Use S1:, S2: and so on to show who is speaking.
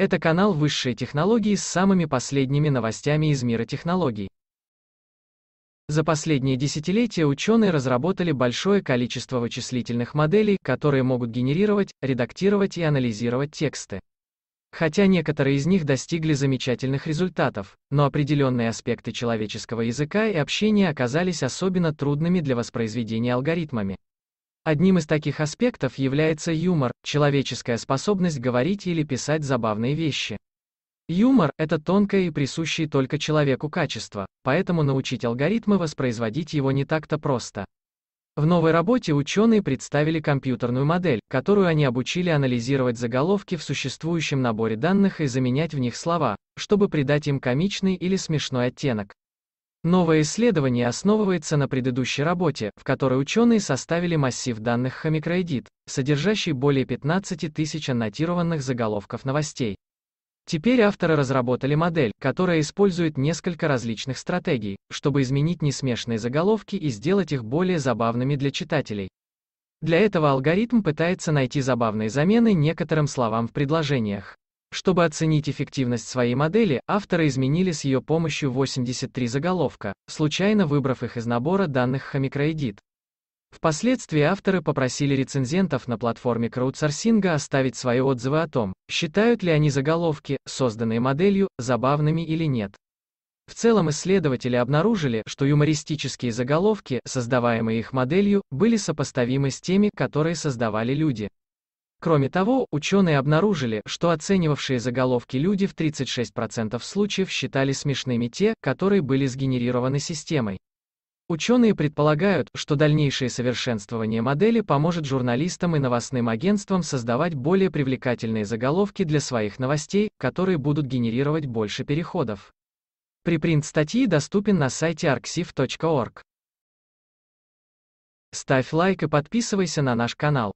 S1: Это канал высшей технологии с самыми последними новостями из мира технологий. За последние десятилетия ученые разработали большое количество вычислительных моделей, которые могут генерировать, редактировать и анализировать тексты. Хотя некоторые из них достигли замечательных результатов, но определенные аспекты человеческого языка и общения оказались особенно трудными для воспроизведения алгоритмами. Одним из таких аспектов является юмор, человеческая способность говорить или писать забавные вещи. Юмор – это тонкое и присущее только человеку качество, поэтому научить алгоритмы воспроизводить его не так-то просто. В новой работе ученые представили компьютерную модель, которую они обучили анализировать заголовки в существующем наборе данных и заменять в них слова, чтобы придать им комичный или смешной оттенок. Новое исследование основывается на предыдущей работе, в которой ученые составили массив данных хомикроэдит, содержащий более 15 тысяч аннотированных заголовков новостей. Теперь авторы разработали модель, которая использует несколько различных стратегий, чтобы изменить несмешные заголовки и сделать их более забавными для читателей. Для этого алгоритм пытается найти забавные замены некоторым словам в предложениях. Чтобы оценить эффективность своей модели, авторы изменили с ее помощью 83 заголовка, случайно выбрав их из набора данных Homicroedit. Впоследствии авторы попросили рецензентов на платформе краудсорсинга оставить свои отзывы о том, считают ли они заголовки, созданные моделью, забавными или нет. В целом исследователи обнаружили, что юмористические заголовки, создаваемые их моделью, были сопоставимы с теми, которые создавали люди. Кроме того, ученые обнаружили, что оценивавшие заголовки люди в 36% случаев считали смешными те, которые были сгенерированы системой. Ученые предполагают, что дальнейшее совершенствование модели поможет журналистам и новостным агентствам создавать более привлекательные заголовки для своих новостей, которые будут генерировать больше переходов. Припринт статьи доступен на сайте arxiv.org. Ставь лайк и подписывайся на наш канал.